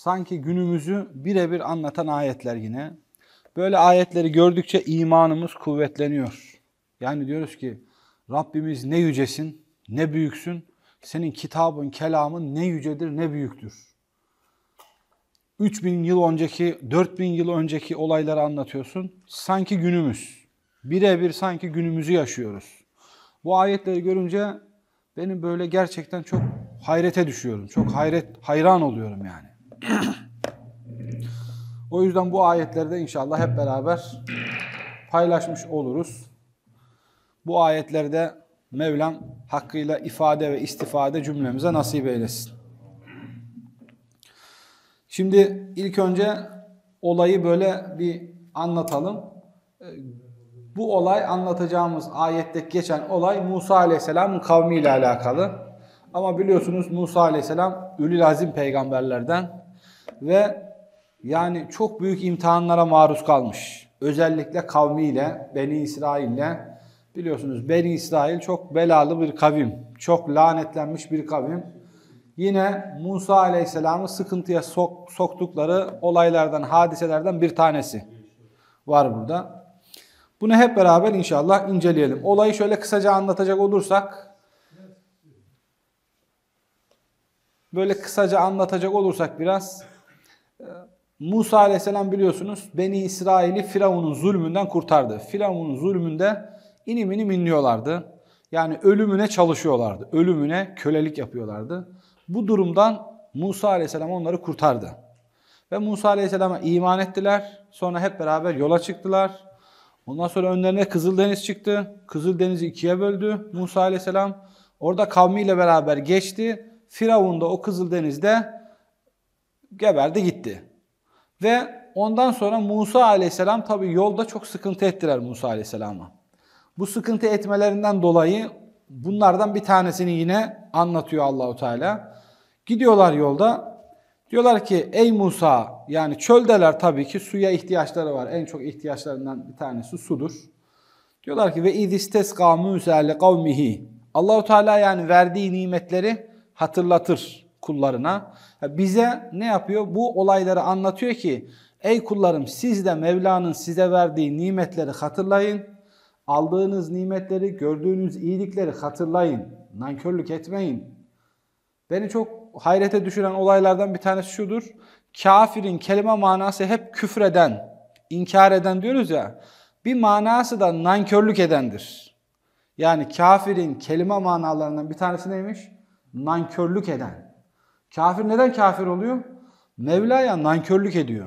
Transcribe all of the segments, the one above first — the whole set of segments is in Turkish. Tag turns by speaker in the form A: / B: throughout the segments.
A: sanki günümüzü birebir anlatan ayetler yine. Böyle ayetleri gördükçe imanımız kuvvetleniyor. Yani diyoruz ki Rabbimiz ne yücesin, ne büyüksün. Senin kitabın, kelamın ne yücedir, ne büyüktür. 3000 yıl önceki, 4000 yıl önceki olayları anlatıyorsun. Sanki günümüz. Birebir sanki günümüzü yaşıyoruz. Bu ayetleri görünce benim böyle gerçekten çok hayrete düşüyorum. Çok hayret, hayran oluyorum yani o yüzden bu ayetlerde inşallah hep beraber paylaşmış oluruz. Bu ayetlerde Mevlam hakkıyla ifade ve istifade cümlemize nasip eylesin. Şimdi ilk önce olayı böyle bir anlatalım. Ee, bu olay anlatacağımız ayette geçen olay Musa Aleyhisselam'ın kavmiyle alakalı. Ama biliyorsunuz Musa Aleyhisselam Ülül Azim peygamberlerden ve yani çok büyük imtihanlara maruz kalmış. Özellikle kavmiyle, Beni İsrail'le. Biliyorsunuz Beni İsrail çok belalı bir kavim. Çok lanetlenmiş bir kavim. Yine Musa Aleyhisselam'ı sıkıntıya sok, soktukları olaylardan, hadiselerden bir tanesi var burada. Bunu hep beraber inşallah inceleyelim. Olayı şöyle kısaca anlatacak olursak, böyle kısaca anlatacak olursak biraz Musa aleyhisselam biliyorsunuz Beni İsrail'i Firavun'un zulmünden kurtardı. Firavun'un zulmünde inim inim inliyorlardı. Yani ölümüne çalışıyorlardı. Ölümüne kölelik yapıyorlardı. Bu durumdan Musa aleyhisselam onları kurtardı. Ve Musa aleyhisselama iman ettiler. Sonra hep beraber yola çıktılar. Ondan sonra önlerine Kızıldeniz çıktı. Kızıldeniz'i ikiye böldü Musa aleyhisselam. Orada kavmiyle beraber geçti. Firavun da o Kızıldeniz'de geberdi gitti. Ve ondan sonra Musa aleyhisselam tabi yolda çok sıkıntı ettiler Musa aleyhisselama. Bu sıkıntı etmelerinden dolayı bunlardan bir tanesini yine anlatıyor Allahu Teala. Gidiyorlar yolda. Diyorlar ki ey Musa yani çöldeler tabii ki suya ihtiyaçları var. En çok ihtiyaçlarından bir tanesi sudur. Diyorlar ki ve idistesqa Musa li kavmihi. Allahu Teala yani verdiği nimetleri hatırlatır kullarına. Bize ne yapıyor? Bu olayları anlatıyor ki ey kullarım siz de Mevla'nın size verdiği nimetleri hatırlayın. Aldığınız nimetleri, gördüğünüz iyilikleri hatırlayın. Nankörlük etmeyin. Beni çok hayrete düşüren olaylardan bir tanesi şudur. Kafirin kelime manası hep küfreden, inkar eden diyoruz ya. Bir manası da nankörlük edendir. Yani kafirin kelime manalarından bir tanesi neymiş? Nankörlük eden. Kafir neden kafir oluyor? Mevla'ya nankörlük ediyor.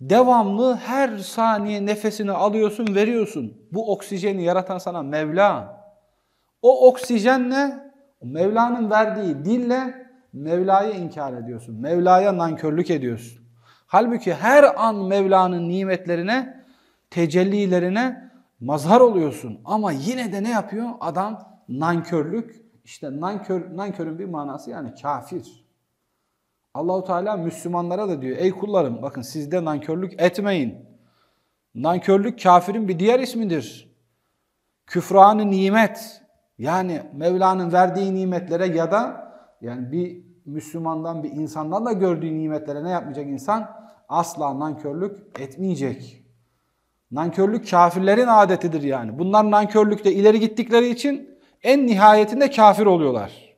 A: Devamlı her saniye nefesini alıyorsun, veriyorsun. Bu oksijeni yaratan sana Mevla. O oksijenle, Mevla'nın verdiği dille Mevla'yı inkar ediyorsun. Mevla'ya nankörlük ediyorsun. Halbuki her an Mevla'nın nimetlerine, tecellilerine mazhar oluyorsun. Ama yine de ne yapıyor? Adam nankörlük işte nankör, nankörün bir manası yani kafir. Allahu Teala Müslümanlara da diyor ey kullarım bakın sizde nankörlük etmeyin. Nankörlük kafirin bir diğer ismidir. Küfranı nimet yani Mevla'nın verdiği nimetlere ya da yani bir Müslümandan bir insandan da gördüğü nimetlere ne yapmayacak insan? Asla nankörlük etmeyecek. Nankörlük kafirlerin adetidir yani. Bunlar nankörlükte ileri gittikleri için en nihayetinde kafir oluyorlar.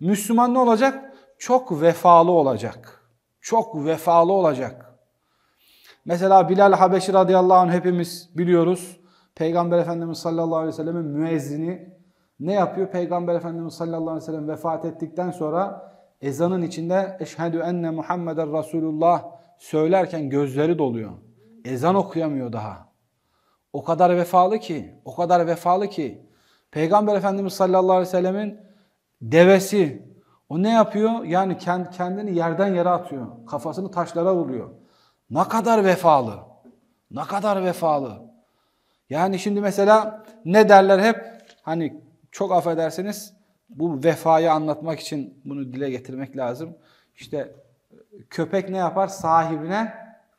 A: Müslüman ne olacak? Çok vefalı olacak. Çok vefalı olacak. Mesela Bilal Habeşi radıyallahu anh hepimiz biliyoruz. Peygamber Efendimiz sallallahu aleyhi ve sellem'in müezzini ne yapıyor? Peygamber Efendimiz sallallahu aleyhi ve sellem vefat ettikten sonra ezanın içinde eşhedü enne Muhammeden Resulullah söylerken gözleri doluyor. Ezan okuyamıyor daha. O kadar vefalı ki, o kadar vefalı ki Peygamber Efendimiz sallallahu aleyhi ve sellemin devesi. O ne yapıyor? Yani kendini yerden yere atıyor. Kafasını taşlara vuruyor. Ne kadar vefalı. Ne kadar vefalı. Yani şimdi mesela ne derler hep? Hani çok affedersiniz bu vefayı anlatmak için bunu dile getirmek lazım. İşte köpek ne yapar? Sahibine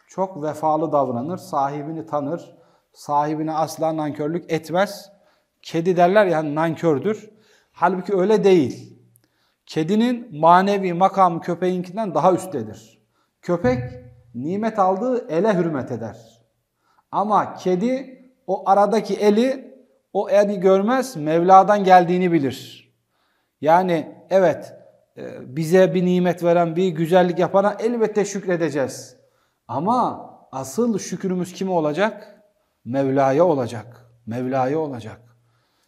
A: çok vefalı davranır. Sahibini tanır. Sahibine asla nankörlük etmez. Kedi derler yani nankördür. Halbuki öyle değil. Kedinin manevi makamı köpeğinkinden daha üsttedir. Köpek nimet aldığı ele hürmet eder. Ama kedi o aradaki eli o eli görmez Mevla'dan geldiğini bilir. Yani evet e, bize bir nimet veren bir güzellik yapana elbette şükredeceğiz. Ama asıl şükrümüz kime olacak? Mevla'ya olacak. Mevla'ya olacak.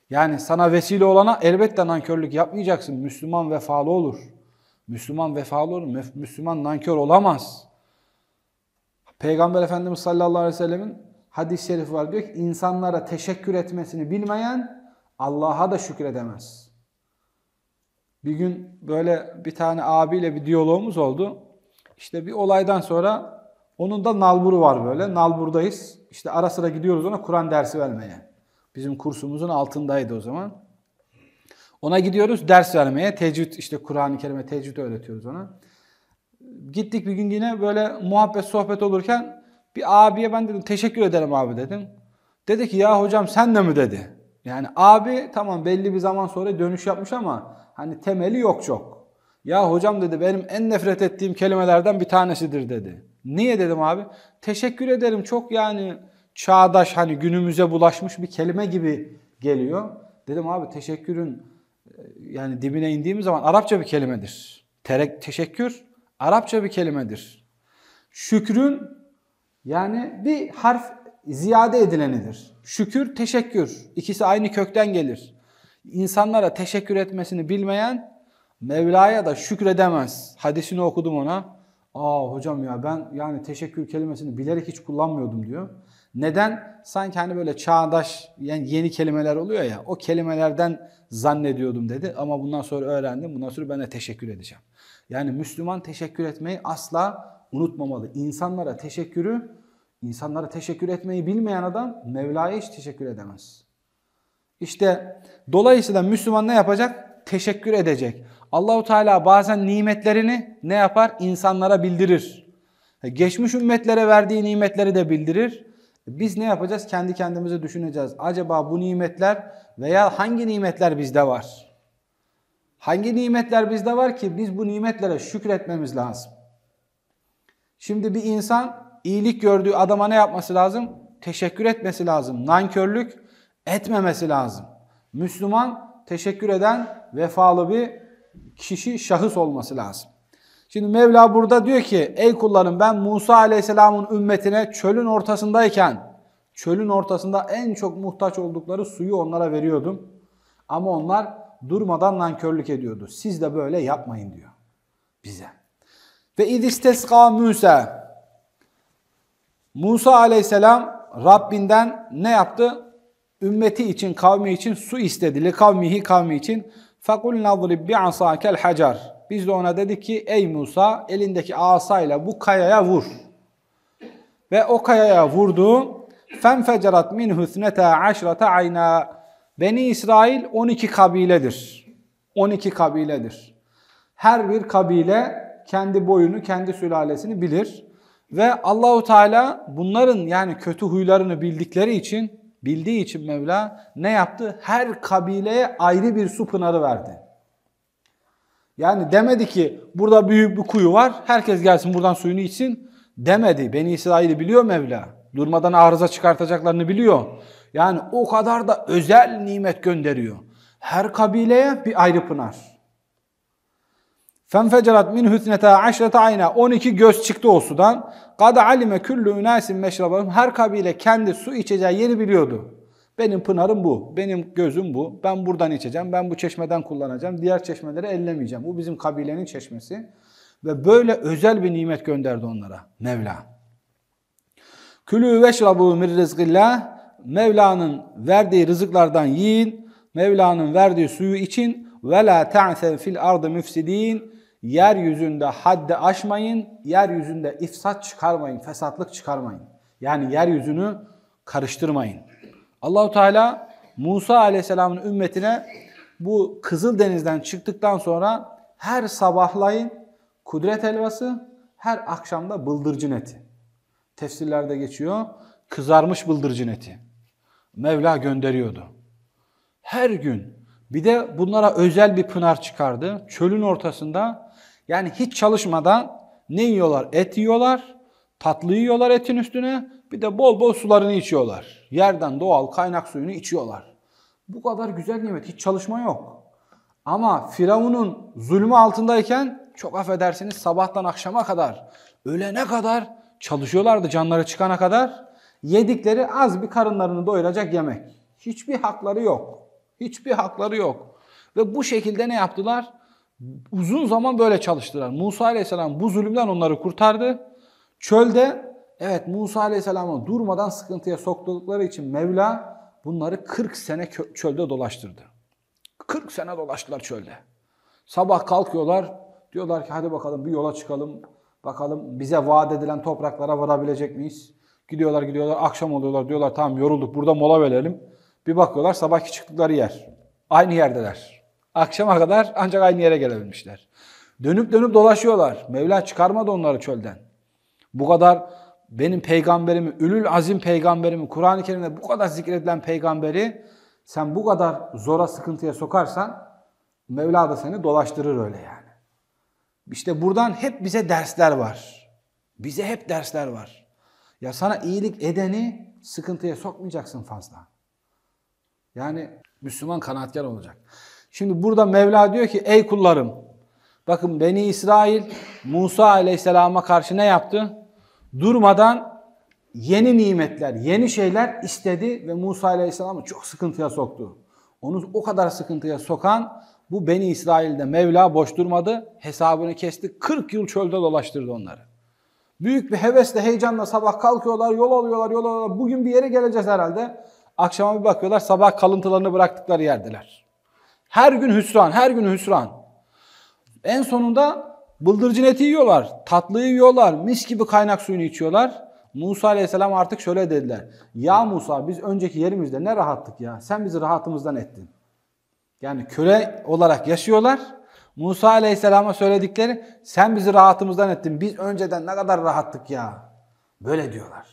A: Yani sana vesile olana elbette nankörlük yapmayacaksın. Müslüman vefalı olur. Müslüman vefalı olur. Müslüman nankör olamaz. Peygamber Efendimiz sallallahu aleyhi ve sellemin hadis-i şerifi var. Diyor ki insanlara teşekkür etmesini bilmeyen Allah'a da şükredemez. Bir gün böyle bir tane abiyle bir diyalogumuz oldu. İşte bir olaydan sonra onun da nalburu var böyle. Nalburdayız. İşte ara sıra gidiyoruz ona Kur'an dersi vermeye. Bizim kursumuzun altındaydı o zaman. Ona gidiyoruz ders vermeye. Tecvid işte Kur'an-ı Kerim'e tecvid öğretiyoruz ona. Gittik bir gün yine böyle muhabbet sohbet olurken bir abiye ben dedim teşekkür ederim abi dedim. Dedi ki ya hocam sen de mi dedi. Yani abi tamam belli bir zaman sonra dönüş yapmış ama hani temeli yok çok. Ya hocam dedi benim en nefret ettiğim kelimelerden bir tanesidir dedi. Niye dedim abi? Teşekkür ederim çok yani çağdaş hani günümüze bulaşmış bir kelime gibi geliyor. Dedim abi teşekkürün e, yani dibine indiğimiz zaman Arapça bir kelimedir. Terek, teşekkür Arapça bir kelimedir. Şükrün yani bir harf ziyade edilenidir. Şükür, teşekkür. ikisi aynı kökten gelir. İnsanlara teşekkür etmesini bilmeyen Mevla'ya da şükredemez. Hadisini okudum ona. Aa hocam ya ben yani teşekkür kelimesini bilerek hiç kullanmıyordum diyor. Neden? Sanki hani böyle çağdaş yani yeni kelimeler oluyor ya o kelimelerden zannediyordum dedi ama bundan sonra öğrendim. Bundan sonra ben de teşekkür edeceğim. Yani Müslüman teşekkür etmeyi asla unutmamalı. İnsanlara teşekkürü, insanlara teşekkür etmeyi bilmeyen adam Mevla'ya hiç teşekkür edemez. İşte dolayısıyla Müslüman ne yapacak? Teşekkür edecek. Allahu Teala bazen nimetlerini ne yapar? İnsanlara bildirir. E, geçmiş ümmetlere verdiği nimetleri de bildirir. Biz ne yapacağız? Kendi kendimize düşüneceğiz. Acaba bu nimetler veya hangi nimetler bizde var? Hangi nimetler bizde var ki biz bu nimetlere şükretmemiz lazım? Şimdi bir insan iyilik gördüğü adama ne yapması lazım? Teşekkür etmesi lazım. Nankörlük etmemesi lazım. Müslüman teşekkür eden vefalı bir kişi, şahıs olması lazım. Şimdi Mevla burada diyor ki ey kullarım ben Musa aleyhisselamın ümmetine çölün ortasındayken çölün ortasında en çok muhtaç oldukları suyu onlara veriyordum. Ama onlar durmadan nankörlük ediyordu. Siz de böyle yapmayın diyor bize. Ve idistesqa Musa Musa aleyhisselam Rabbinden ne yaptı? Ümmeti için, kavmi için su istedi. Li kavmihi kavmi için. Fakul nadrib bi asakel hacar. Biz de ona dedik ki ey Musa elindeki asayla bu kayaya vur. Ve o kayaya vurdu. فَنْفَجَرَتْ مِنْهُ اثْنَتَا عَشْرَةَ عَيْنَا Beni İsrail 12 kabiledir. 12 kabiledir. Her bir kabile kendi boyunu, kendi sülalesini bilir. Ve Allahu Teala bunların yani kötü huylarını bildikleri için, bildiği için Mevla ne yaptı? Her kabileye ayrı bir su pınarı verdi. Yani demedi ki burada büyük bir kuyu var. Herkes gelsin buradan suyunu içsin. Demedi. Beni İsrail'i biliyor Mevla. Durmadan arıza çıkartacaklarını biliyor. Yani o kadar da özel nimet gönderiyor. Her kabileye bir ayrı pınar. Fenfecerat min hütnete aşrete ayna. 12 göz çıktı o sudan. Kad alime küllü ünasin meşrabahum. Her kabile kendi su içeceği yeri biliyordu. Benim pınarım bu, benim gözüm bu. Ben buradan içeceğim, ben bu çeşmeden kullanacağım. Diğer çeşmeleri ellemeyeceğim. Bu bizim kabilenin çeşmesi. Ve böyle özel bir nimet gönderdi onlara Mevla. Külü veşrabu min rizgillah. Mevla'nın verdiği rızıklardan yiyin. Mevla'nın verdiği suyu için. Ve la ta'sev fil ardı müfsidin. Yeryüzünde haddi aşmayın. Yeryüzünde ifsat çıkarmayın, fesatlık çıkarmayın. Yani yeryüzünü karıştırmayın. Allahu Teala Musa Aleyhisselam'ın ümmetine bu Kızıl Deniz'den çıktıktan sonra her sabahlayın kudret helvası, her akşamda bıldırcın eti. Tefsirlerde geçiyor. Kızarmış bıldırcın eti. Mevla gönderiyordu. Her gün bir de bunlara özel bir pınar çıkardı. Çölün ortasında yani hiç çalışmadan ne yiyorlar? Et yiyorlar. Tatlı yiyorlar etin üstüne. Bir de bol bol sularını içiyorlar. Yerden doğal kaynak suyunu içiyorlar. Bu kadar güzel nimet hiç çalışma yok. Ama Firavun'un zulmü altındayken çok affedersiniz sabahtan akşama kadar, ölene kadar çalışıyorlardı canları çıkana kadar. Yedikleri az bir karınlarını doyuracak yemek. Hiçbir hakları yok. Hiçbir hakları yok. Ve bu şekilde ne yaptılar? Uzun zaman böyle çalıştılar. Musa Aleyhisselam bu zulümden onları kurtardı. Çölde Evet Musa Aleyhisselam'ı durmadan sıkıntıya soktukları için Mevla bunları 40 sene çölde dolaştırdı. 40 sene dolaştılar çölde. Sabah kalkıyorlar diyorlar ki hadi bakalım bir yola çıkalım. Bakalım bize vaat edilen topraklara varabilecek miyiz? Gidiyorlar gidiyorlar akşam oluyorlar diyorlar tamam yorulduk burada mola verelim. Bir bakıyorlar sabahki çıktıkları yer. Aynı yerdeler. Akşama kadar ancak aynı yere gelebilmişler. Dönüp dönüp dolaşıyorlar. Mevla çıkarmadı onları çölden. Bu kadar benim peygamberimi, ülül azim peygamberimi, Kur'an-ı Kerim'de bu kadar zikredilen peygamberi sen bu kadar zora sıkıntıya sokarsan Mevla da seni dolaştırır öyle yani. İşte buradan hep bize dersler var. Bize hep dersler var. Ya sana iyilik edeni sıkıntıya sokmayacaksın fazla. Yani Müslüman kanaatkar olacak. Şimdi burada Mevla diyor ki ey kullarım bakın Beni İsrail Musa aleyhisselama karşı ne yaptı? durmadan yeni nimetler, yeni şeyler istedi ve Musa Aleyhisselam'ı çok sıkıntıya soktu. Onu o kadar sıkıntıya sokan bu Beni İsrail'de Mevla boş durmadı, hesabını kesti, 40 yıl çölde dolaştırdı onları. Büyük bir hevesle, heyecanla sabah kalkıyorlar, yol alıyorlar, yol alıyorlar. Bugün bir yere geleceğiz herhalde. Akşama bir bakıyorlar, sabah kalıntılarını bıraktıkları yerdiler. Her gün hüsran, her gün hüsran. En sonunda Bıldırcın eti yiyorlar, tatlı yiyorlar, mis gibi kaynak suyunu içiyorlar. Musa aleyhisselam artık şöyle dediler. Ya Musa biz önceki yerimizde ne rahattık ya. Sen bizi rahatımızdan ettin. Yani köle olarak yaşıyorlar. Musa aleyhisselama söyledikleri sen bizi rahatımızdan ettin. Biz önceden ne kadar rahattık ya. Böyle diyorlar.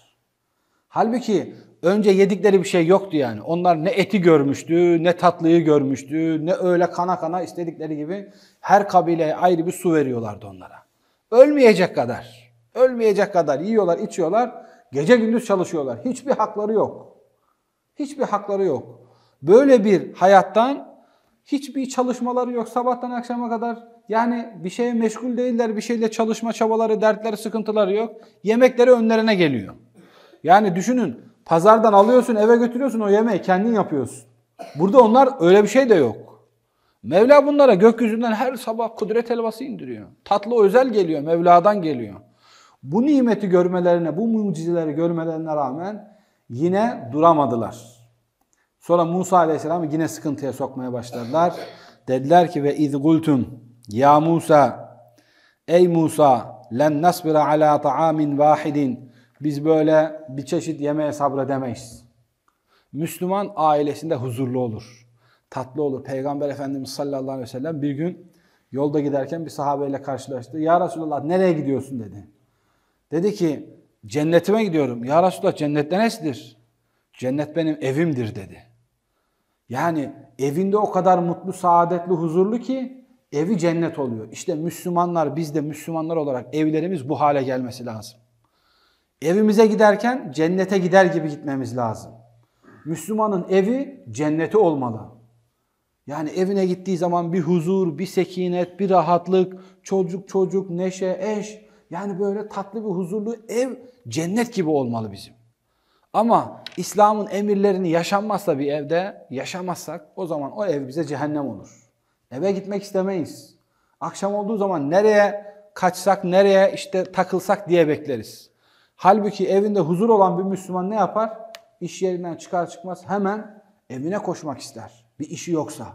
A: Halbuki Önce yedikleri bir şey yoktu yani. Onlar ne eti görmüştü, ne tatlıyı görmüştü, ne öyle kana kana istedikleri gibi her kabileye ayrı bir su veriyorlardı onlara. Ölmeyecek kadar, ölmeyecek kadar yiyorlar, içiyorlar, gece gündüz çalışıyorlar. Hiçbir hakları yok. Hiçbir hakları yok. Böyle bir hayattan hiçbir çalışmaları yok sabahtan akşama kadar. Yani bir şeye meşgul değiller, bir şeyle çalışma çabaları, dertleri, sıkıntıları yok. Yemekleri önlerine geliyor. Yani düşünün Pazardan alıyorsun eve götürüyorsun o yemeği kendin yapıyorsun. Burada onlar öyle bir şey de yok. Mevla bunlara gökyüzünden her sabah kudret helvası indiriyor. Tatlı özel geliyor, Mevla'dan geliyor. Bu nimeti görmelerine, bu mucizeleri görmelerine rağmen yine duramadılar. Sonra Musa Aleyhisselam'ı yine sıkıntıya sokmaya başladılar. Dediler ki ve izgultum ya Musa ey Musa len nasbira ala taamin vahidin biz böyle bir çeşit yemeğe sabredemeyiz. Müslüman ailesinde huzurlu olur. Tatlı olur. Peygamber Efendimiz sallallahu aleyhi ve sellem bir gün yolda giderken bir sahabeyle karşılaştı. Ya Resulallah nereye gidiyorsun dedi. Dedi ki cennetime gidiyorum. Ya Resulallah cennet nesidir? Cennet benim evimdir dedi. Yani evinde o kadar mutlu, saadetli, huzurlu ki evi cennet oluyor. İşte Müslümanlar biz de Müslümanlar olarak evlerimiz bu hale gelmesi lazım. Evimize giderken cennete gider gibi gitmemiz lazım. Müslümanın evi cenneti olmalı. Yani evine gittiği zaman bir huzur, bir sekinet, bir rahatlık, çocuk çocuk, neşe, eş. Yani böyle tatlı bir huzurlu ev cennet gibi olmalı bizim. Ama İslam'ın emirlerini yaşanmazsa bir evde yaşamazsak o zaman o ev bize cehennem olur. Eve gitmek istemeyiz. Akşam olduğu zaman nereye kaçsak, nereye işte takılsak diye bekleriz. Halbuki evinde huzur olan bir Müslüman ne yapar? İş yerinden çıkar çıkmaz hemen evine koşmak ister. Bir işi yoksa.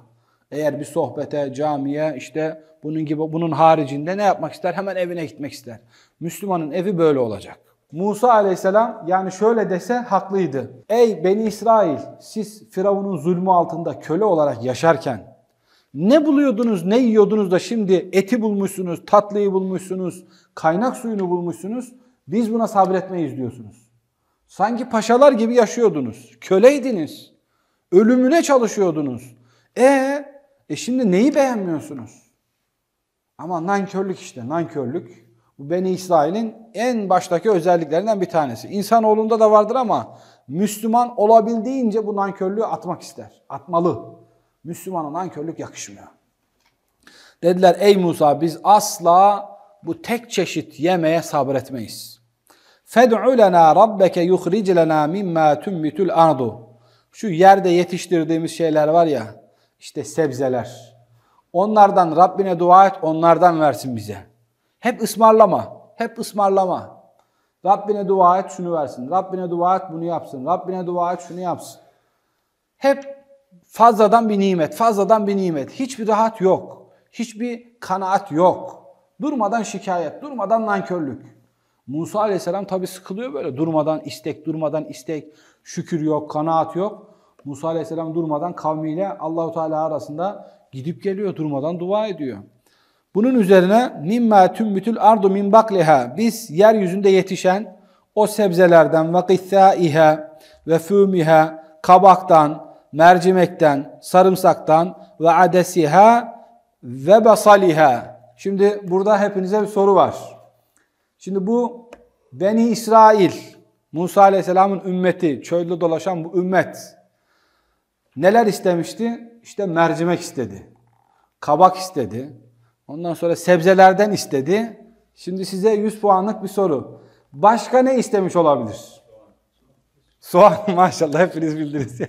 A: Eğer bir sohbete, camiye işte bunun gibi bunun haricinde ne yapmak ister? Hemen evine gitmek ister. Müslümanın evi böyle olacak. Musa aleyhisselam yani şöyle dese haklıydı. Ey Beni İsrail siz Firavun'un zulmü altında köle olarak yaşarken ne buluyordunuz ne yiyordunuz da şimdi eti bulmuşsunuz, tatlıyı bulmuşsunuz, kaynak suyunu bulmuşsunuz. Biz buna sabretmeyiz diyorsunuz. Sanki paşalar gibi yaşıyordunuz. Köleydiniz. Ölümüne çalışıyordunuz. E, e şimdi neyi beğenmiyorsunuz? Ama nankörlük işte nankörlük. Bu Beni İsrail'in en baştaki özelliklerinden bir tanesi. İnsanoğlunda da vardır ama Müslüman olabildiğince bu nankörlüğü atmak ister. Atmalı. Müslümana nankörlük yakışmıyor. Dediler ey Musa biz asla bu tek çeşit yemeğe sabretmeyiz. Fed'u lena rabbeke yuhric lena mimma tummitul ardu. Şu yerde yetiştirdiğimiz şeyler var ya işte sebzeler. Onlardan Rabbine dua et onlardan versin bize. Hep ısmarlama. Hep ısmarlama. Rabbine dua et şunu versin. Rabbine dua et bunu yapsın. Rabbine dua et şunu yapsın. Hep fazladan bir nimet, fazladan bir nimet. Hiçbir rahat yok. Hiçbir kanaat yok. Durmadan şikayet, durmadan nankörlük. Musa aleyhisselam tabi sıkılıyor böyle durmadan istek, durmadan istek, şükür yok, kanaat yok. Musa aleyhisselam durmadan kavmiyle Allahu Teala arasında gidip geliyor, durmadan dua ediyor. Bunun üzerine mimma tümbütül ardu min bakliha biz yeryüzünde yetişen o sebzelerden ve qithaiha ve fümiha kabaktan, mercimekten, sarımsaktan ve adesiha ve basaliha. Şimdi burada hepinize bir soru var. Şimdi bu Beni İsrail, Musa Aleyhisselam'ın ümmeti, çölde dolaşan bu ümmet neler istemişti? İşte mercimek istedi, kabak istedi, ondan sonra sebzelerden istedi. Şimdi size 100 puanlık bir soru. Başka ne istemiş olabilir? Soğan maşallah hepiniz bildiniz.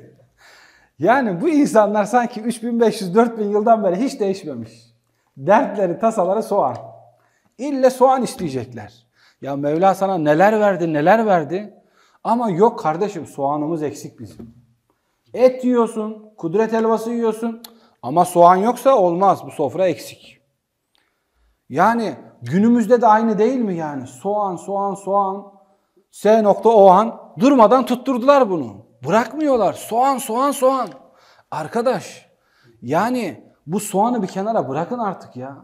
A: yani bu insanlar sanki 3500-4000 yıldan beri hiç değişmemiş. Dertleri, tasaları soğan. İlle soğan isteyecekler. Ya Mevla sana neler verdi neler verdi. Ama yok kardeşim soğanımız eksik bizim. Et yiyorsun, kudret helvası yiyorsun ama soğan yoksa olmaz bu sofra eksik. Yani günümüzde de aynı değil mi yani? Soğan, soğan, soğan. S nokta o durmadan tutturdular bunu. Bırakmıyorlar. Soğan, soğan, soğan. Arkadaş yani bu soğanı bir kenara bırakın artık ya.